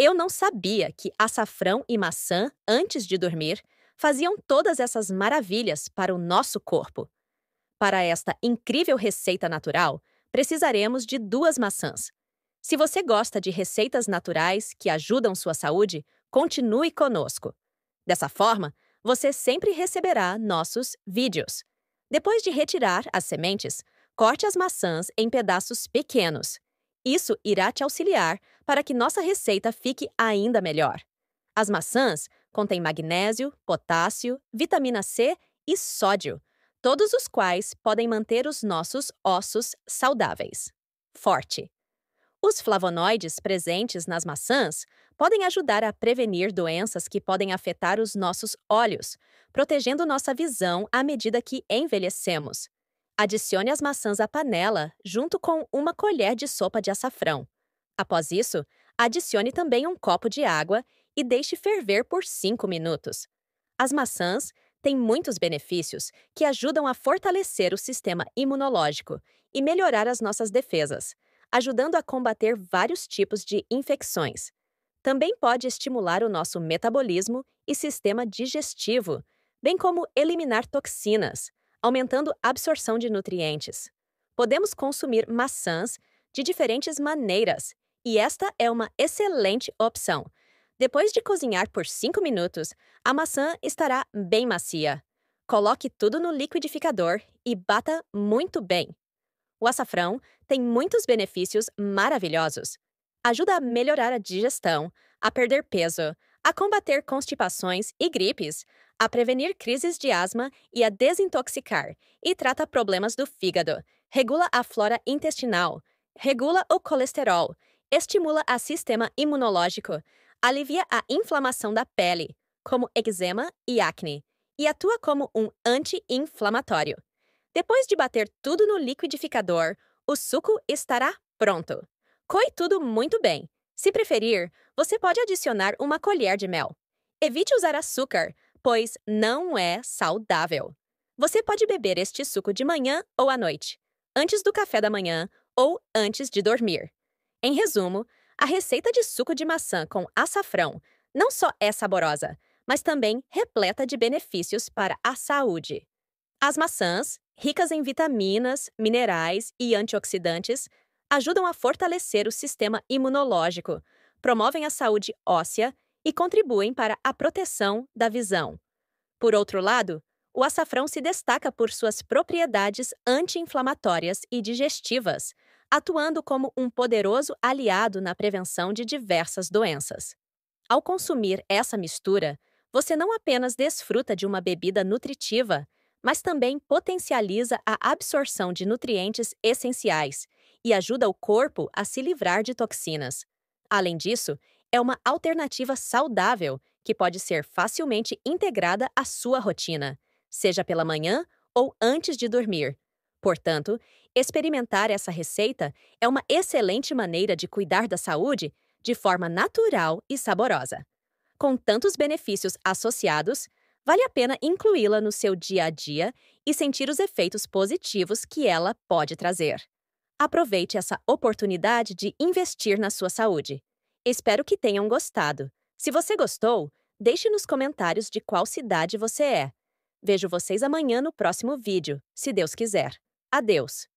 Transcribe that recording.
Eu não sabia que açafrão e maçã, antes de dormir, faziam todas essas maravilhas para o nosso corpo. Para esta incrível receita natural, precisaremos de duas maçãs. Se você gosta de receitas naturais que ajudam sua saúde, continue conosco. Dessa forma, você sempre receberá nossos vídeos. Depois de retirar as sementes, corte as maçãs em pedaços pequenos. Isso irá te auxiliar para que nossa receita fique ainda melhor. As maçãs contêm magnésio, potássio, vitamina C e sódio, todos os quais podem manter os nossos ossos saudáveis. Forte. Os flavonoides presentes nas maçãs podem ajudar a prevenir doenças que podem afetar os nossos olhos, protegendo nossa visão à medida que envelhecemos. Adicione as maçãs à panela junto com uma colher de sopa de açafrão. Após isso, adicione também um copo de água e deixe ferver por 5 minutos. As maçãs têm muitos benefícios que ajudam a fortalecer o sistema imunológico e melhorar as nossas defesas, ajudando a combater vários tipos de infecções. Também pode estimular o nosso metabolismo e sistema digestivo, bem como eliminar toxinas aumentando a absorção de nutrientes. Podemos consumir maçãs de diferentes maneiras, e esta é uma excelente opção. Depois de cozinhar por 5 minutos, a maçã estará bem macia. Coloque tudo no liquidificador e bata muito bem. O açafrão tem muitos benefícios maravilhosos. Ajuda a melhorar a digestão, a perder peso, a combater constipações e gripes, a prevenir crises de asma e a desintoxicar, e trata problemas do fígado, regula a flora intestinal, regula o colesterol, estimula o sistema imunológico, alivia a inflamação da pele, como eczema e acne, e atua como um anti-inflamatório. Depois de bater tudo no liquidificador, o suco estará pronto. Coe tudo muito bem se preferir, você pode adicionar uma colher de mel. Evite usar açúcar, pois não é saudável. Você pode beber este suco de manhã ou à noite, antes do café da manhã ou antes de dormir. Em resumo, a receita de suco de maçã com açafrão não só é saborosa, mas também repleta de benefícios para a saúde. As maçãs, ricas em vitaminas, minerais e antioxidantes, ajudam a fortalecer o sistema imunológico, promovem a saúde óssea e contribuem para a proteção da visão. Por outro lado, o açafrão se destaca por suas propriedades anti-inflamatórias e digestivas, atuando como um poderoso aliado na prevenção de diversas doenças. Ao consumir essa mistura, você não apenas desfruta de uma bebida nutritiva, mas também potencializa a absorção de nutrientes essenciais, e ajuda o corpo a se livrar de toxinas. Além disso, é uma alternativa saudável que pode ser facilmente integrada à sua rotina, seja pela manhã ou antes de dormir. Portanto, experimentar essa receita é uma excelente maneira de cuidar da saúde de forma natural e saborosa. Com tantos benefícios associados, vale a pena incluí-la no seu dia a dia e sentir os efeitos positivos que ela pode trazer. Aproveite essa oportunidade de investir na sua saúde. Espero que tenham gostado. Se você gostou, deixe nos comentários de qual cidade você é. Vejo vocês amanhã no próximo vídeo, se Deus quiser. Adeus!